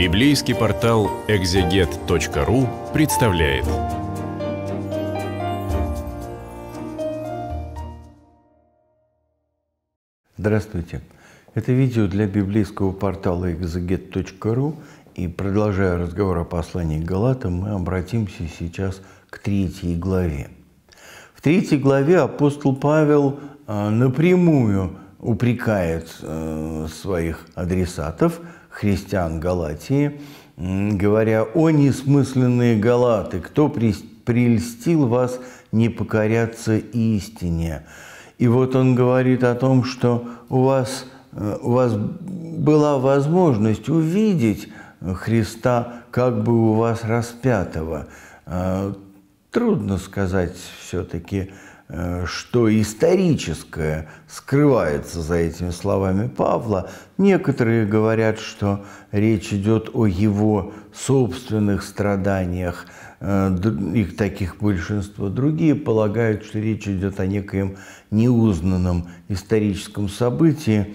Библейский портал экзегет.ру представляет. Здравствуйте. Это видео для библейского портала экзегет.ру и продолжая разговор о послании к Галатам, мы обратимся сейчас к третьей главе. В третьей главе апостол Павел а, напрямую упрекает э, своих адресатов, христиан Галатии, говоря, «О несмысленные галаты, кто прельстил вас не покоряться истине?» И вот он говорит о том, что у вас, э, у вас была возможность увидеть Христа как бы у вас распятого. Э, трудно сказать все-таки, Э, что историческое скрывается за этими словами Павла. Некоторые говорят, что речь идет о его собственных страданиях, э, их таких большинство. Другие полагают, что речь идет о некоем неузнанном историческом событии,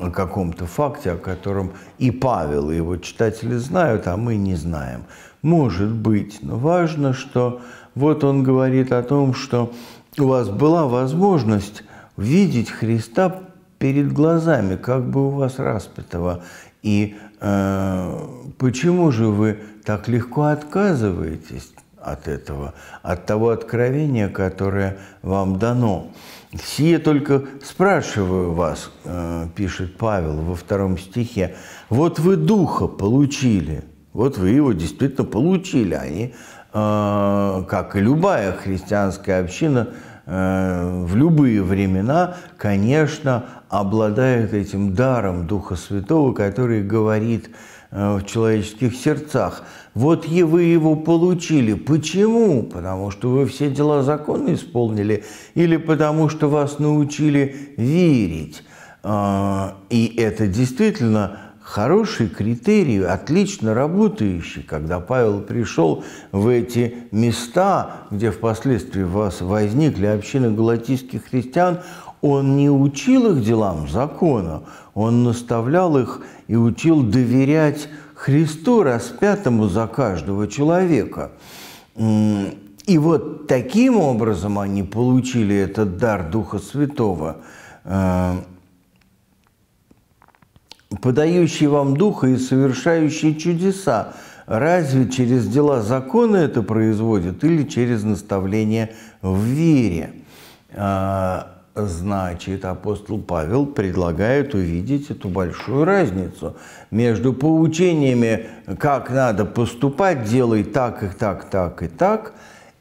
о каком-то факте, о котором и Павел, и его читатели знают, а мы не знаем. Может быть, но важно, что вот он говорит о том, что у вас была возможность видеть Христа перед глазами, как бы у вас распятого. И э, почему же вы так легко отказываетесь от этого, от того откровения, которое вам дано? «Сие только спрашиваю вас», э, пишет Павел во втором стихе, «вот вы Духа получили». Вот вы его действительно получили, они а Э, как и любая христианская община э, в любые времена, конечно, обладает этим даром Духа Святого, который говорит э, в человеческих сердцах. Вот и вы его получили. Почему? Потому что вы все дела закона исполнили или потому что вас научили верить. И это действительно хороший критерий, отлично работающий, когда Павел пришел в эти места, где впоследствии вас возникли общины галатийских христиан, он не учил их делам закона, он наставлял их и учил доверять Христу, распятому за каждого человека. И вот таким образом они получили этот дар Духа Святого э, – подающий вам духа и совершающий чудеса. Разве через дела закона это производит или через наставление в вере? А, значит, апостол Павел предлагает увидеть эту большую разницу между поучениями, как надо поступать, делай так и так, так и так,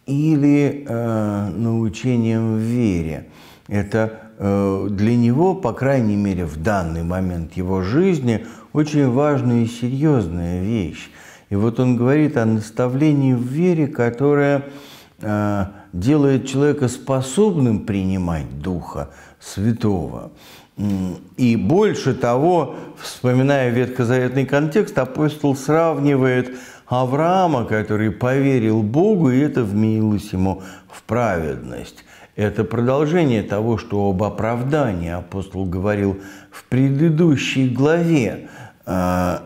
или э, научением в вере. Это Э, для него, по крайней мере, в данный момент его жизни, очень важная и серьезная вещь. И вот он говорит о наставлении в вере, которое э, делает человека способным принимать Духа Святого. И больше того, вспоминая ветхозаветный контекст, апостол сравнивает Авраама, который поверил Богу, и это вменилось ему в праведность. Это продолжение того, что об оправдании апостол говорил в предыдущей главе. Э,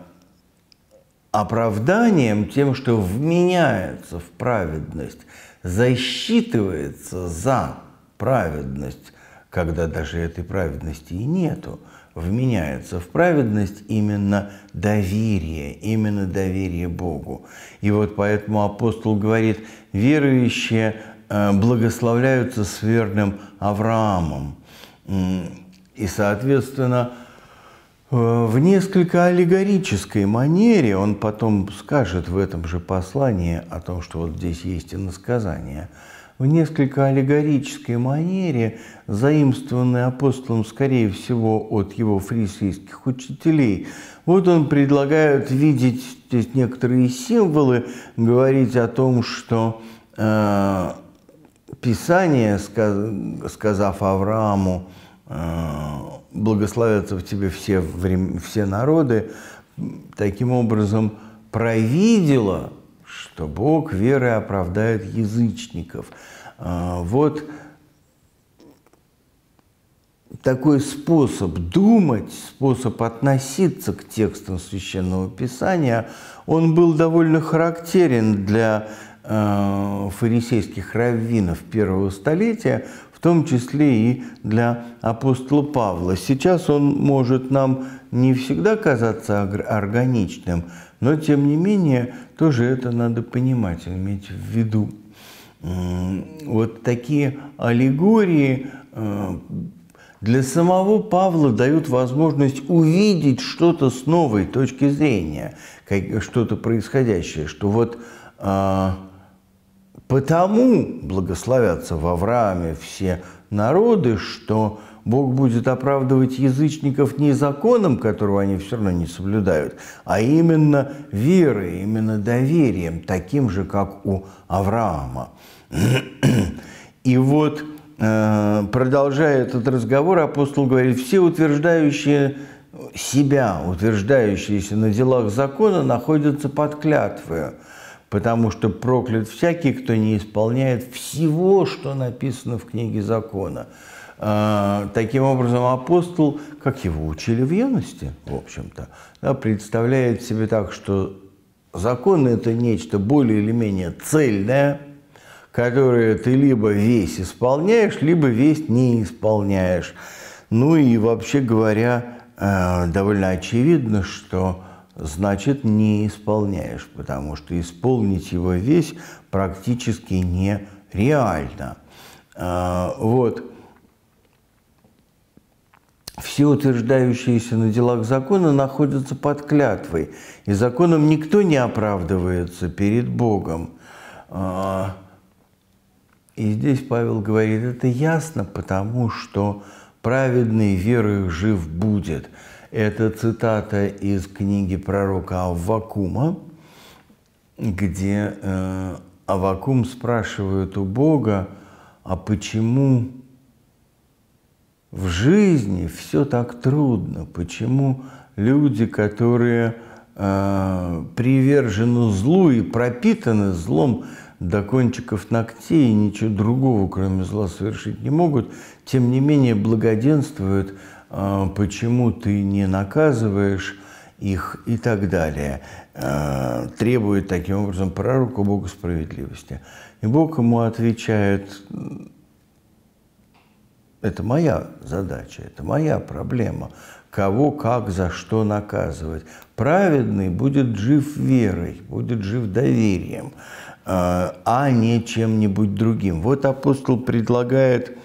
оправданием тем, что вменяется в праведность, засчитывается за праведность, когда даже этой праведности и нету вменяется в праведность именно доверие, именно доверие Богу. И вот поэтому апостол говорит, верующие Э, благословляются с верным Авраамом. И, соответственно, э, в несколько аллегорической манере он потом скажет в этом же послании о том, что вот здесь есть и насказание. В несколько аллегорической манере, заимствованной апостолом, скорее всего, от его фрисийских учителей, вот он предлагает видеть здесь некоторые символы, говорить о том, что э, Писание, сказав Аврааму, «Э, благословятся в тебе все, все народы, таким образом провидело, что Бог верой оправдает язычников. Э, вот такой способ думать, способ относиться к текстам Священного Писания, он был довольно характерен для Э, фарисейских раввинов первого столетия, в том числе и для апостола Павла. Сейчас он может нам не всегда казаться органичным, но тем не менее тоже это надо понимать, иметь в виду. Вот такие аллегории э, для самого Павла дают возможность увидеть что-то с новой точки зрения, что-то происходящее, что вот а, Потому благословятся в Аврааме все народы, что Бог будет оправдывать язычников не законом, которого они все равно не соблюдают, а именно верой, именно доверием, таким же, как у Авраама. И вот, э, продолжая этот разговор, апостол говорит, все утверждающие себя, утверждающиеся на делах закона, находятся под клятвой потому что проклят всякий, кто не исполняет всего, что написано в книге закона. А, таким образом, апостол, как его учили в юности, в общем-то, да, представляет себе так, что закон – это нечто более или менее цельное, которое ты либо весь исполняешь, либо весь не исполняешь. Ну и вообще говоря, э, довольно очевидно, что значит не исполняешь, потому что исполнить его весь практически нереально. А, вот. Все утверждающиеся на делах закона находятся под клятвой, и законом никто не оправдывается перед Богом. А, и здесь Павел говорит, это ясно, потому что праведный верою жив будет – это цитата из книги пророка Аввакума, где э, Аввакум спрашивает у Бога, а почему в жизни все так трудно, почему люди, которые э, привержены злу и пропитаны злом до кончиков ногтей, ничего другого, кроме зла, совершить не могут, тем не менее благоденствуют – а, почему ты не наказываешь их и так далее, а, требует таким образом пророку Бога справедливости. И Бог ему отвечает, это моя задача, это моя проблема, кого, как, за что наказывать. Праведный будет жив верой, будет жив доверием, а, а не чем-нибудь другим. Вот апостол предлагает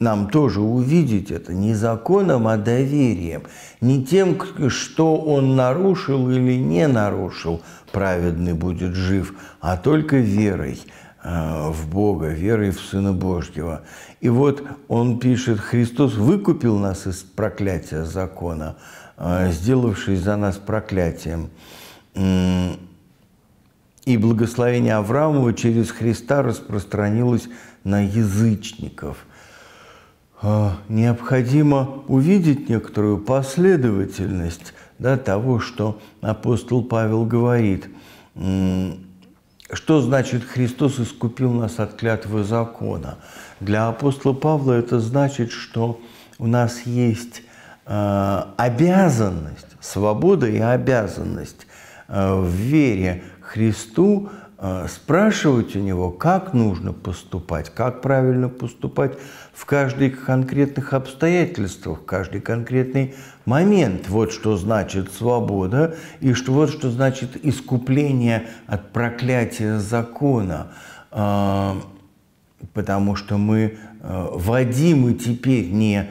нам тоже увидеть это не законом, а доверием, не тем, что он нарушил или не нарушил, праведный будет жив, а только верой э, в Бога, верой в Сына Божьего. И вот он пишет, Христос выкупил нас из проклятия закона, э, сделавшись за нас проклятием. И благословение Авраамова через Христа распространилось на язычников – а, необходимо увидеть некоторую последовательность да, того, что апостол Павел говорит. Что значит Христос искупил нас от клятвы закона? Для апостола Павла это значит, что у нас есть э, обязанность, свобода и обязанность э, в вере Христу а, спрашивать у него, как нужно поступать, как правильно поступать в каждых конкретных обстоятельствах, в каждый конкретный момент. Вот что значит свобода и что, вот что значит искупление от проклятия закона. А, потому что мы а, водимы теперь не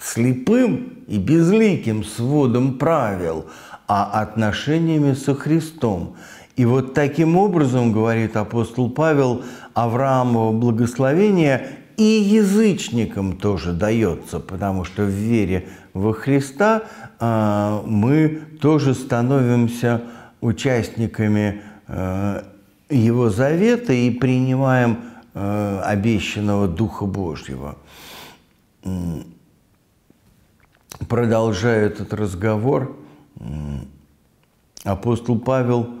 слепым и безликим сводом правил, а отношениями со Христом. И вот таким образом, говорит апостол Павел, Авраамово благословение и язычникам тоже дается, потому что в вере во Христа а, мы тоже становимся участниками а, Его завета и принимаем а, обещанного Духа Божьего. Продолжая этот разговор, апостол Павел –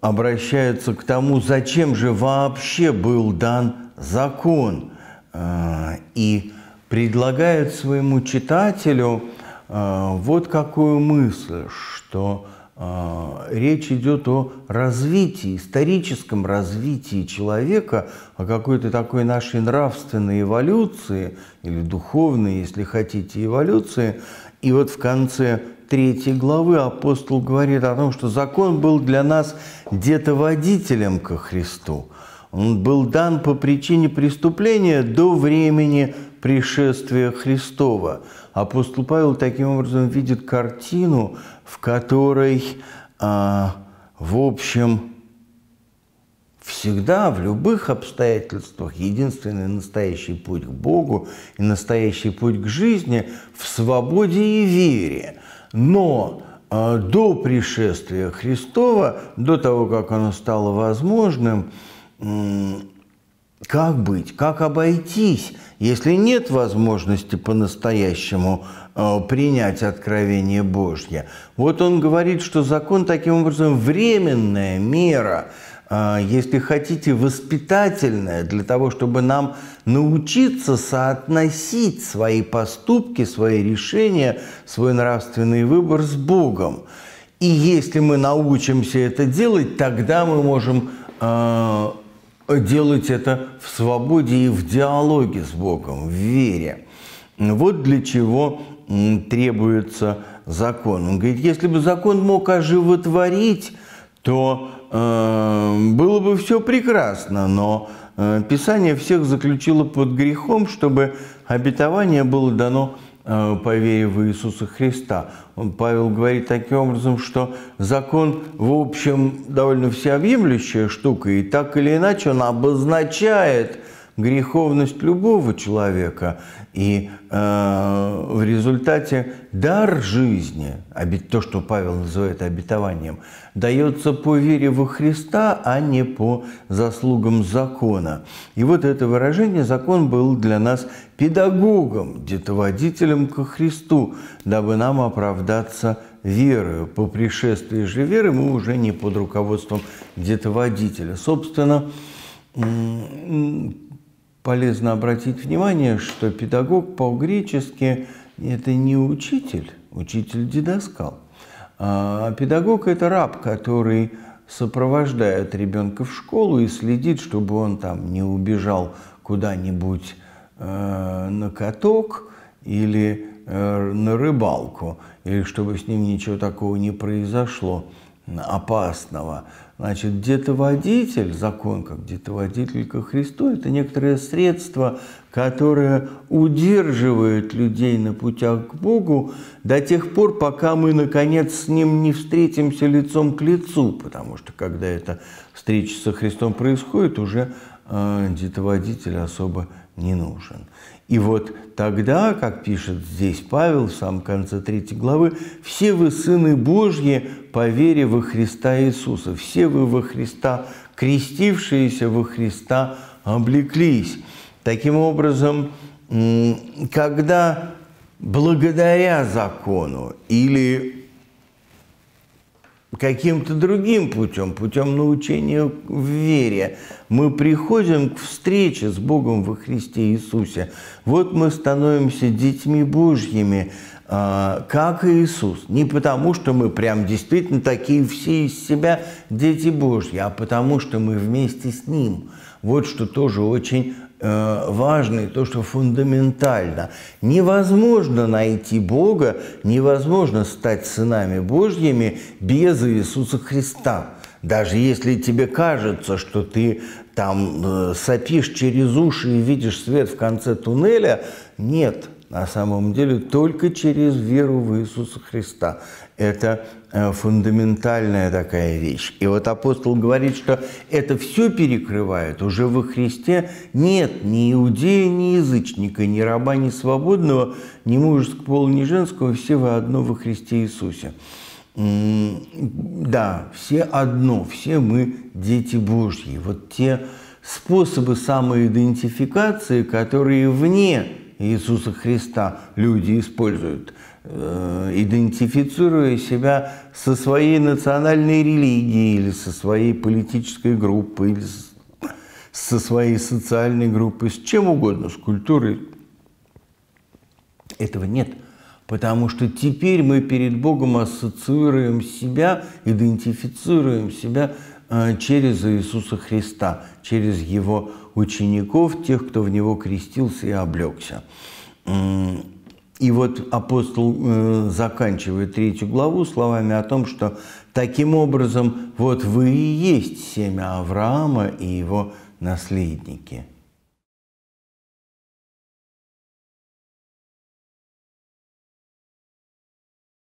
обращаются к тому, зачем же вообще был дан закон, э, и предлагают своему читателю э, вот какую мысль, что э, речь идет о развитии, историческом развитии человека, о какой-то такой нашей нравственной эволюции или духовной, если хотите, эволюции. И вот в конце 3 главы апостол говорит о том, что закон был для нас детоводителем ко Христу. Он был дан по причине преступления до времени пришествия Христова. Апостол Павел таким образом видит картину, в которой, а, в общем, всегда, в любых обстоятельствах, единственный настоящий путь к Богу и настоящий путь к жизни в свободе и вере – но а, до пришествия Христова, до того, как оно стало возможным, как быть, как обойтись, если нет возможности по-настоящему а, принять откровение Божье. Вот он говорит, что закон таким образом временная мера – а, если хотите, воспитательное для того, чтобы нам научиться соотносить свои поступки, свои решения, свой нравственный выбор с Богом. И если мы научимся это делать, тогда мы можем а, делать это в свободе и в диалоге с Богом, в вере. Вот для чего требуется закон. Он говорит, если бы закон мог оживотворить, то Э, было бы все прекрасно, но э, Писание всех заключило под грехом, чтобы обетование было дано э, по вере в Иисуса Христа. Павел говорит таким образом, что закон, в общем, довольно всеобъемлющая штука, и так или иначе он обозначает греховность любого человека, и э, в результате дар жизни, то, что Павел называет обетованием, дается по вере во Христа, а не по заслугам закона. И вот это выражение «закон был для нас педагогом, детоводителем ко Христу, дабы нам оправдаться верою. По пришествии же веры мы уже не под руководством детоводителя». Собственно, полезно обратить внимание, что педагог по-гречески это не учитель, учитель дидоскал. А педагог – это раб, который сопровождает ребенка в школу и следит, чтобы он там не убежал куда-нибудь э, на каток или э, на рыбалку, или чтобы с ним ничего такого не произошло опасного. Значит, детоводитель, закон как детоводитель ко Христу, это некоторое средство, которое удерживает людей на путях к Богу до тех пор, пока мы, наконец, с Ним не встретимся лицом к лицу, потому что когда эта встреча со Христом происходит, уже э, детоводитель особо не нужен. И вот тогда, как пишет здесь Павел в самом конце третьей главы, «Все вы сыны Божьи по вере во Христа Иисуса, все вы во Христа, крестившиеся во Христа, облеклись». Таким образом, когда благодаря закону или каким-то другим путем, путем научения в вере. Мы приходим к встрече с Богом во Христе Иисусе. Вот мы становимся детьми Божьими, а, как и Иисус. Не потому, что мы прям действительно такие все из себя дети Божьи, а потому, что мы вместе с Ним. Вот что тоже очень Э, важно и то, что фундаментально. Невозможно найти Бога, невозможно стать сынами Божьими без Иисуса Христа. Даже если тебе кажется, что ты там э, сопишь через уши и видишь свет в конце туннеля, нет – на самом деле только через веру в Иисуса Христа. Это э, фундаментальная такая вещь. И вот апостол говорит, что это все перекрывает. Уже во Христе нет ни иудея, ни язычника, ни раба, ни свободного, ни мужеского пола, ни женского. Все вы одно во Христе Иисусе. Да, все одно, все мы дети Божьи. Вот те способы самоидентификации, которые вне Иисуса Христа люди используют, э, идентифицируя себя со своей национальной религией или со своей политической группой, или со своей социальной группой, с чем угодно, с культурой. Этого нет. Потому что теперь мы перед Богом ассоциируем себя, идентифицируем себя Э, через Иисуса Христа, через Его учеников, тех, кто в Него крестился и облегся. И вот апостол э, заканчивает третью главу словами о том, что таким образом вот вы и есть семя Авраама и его наследники.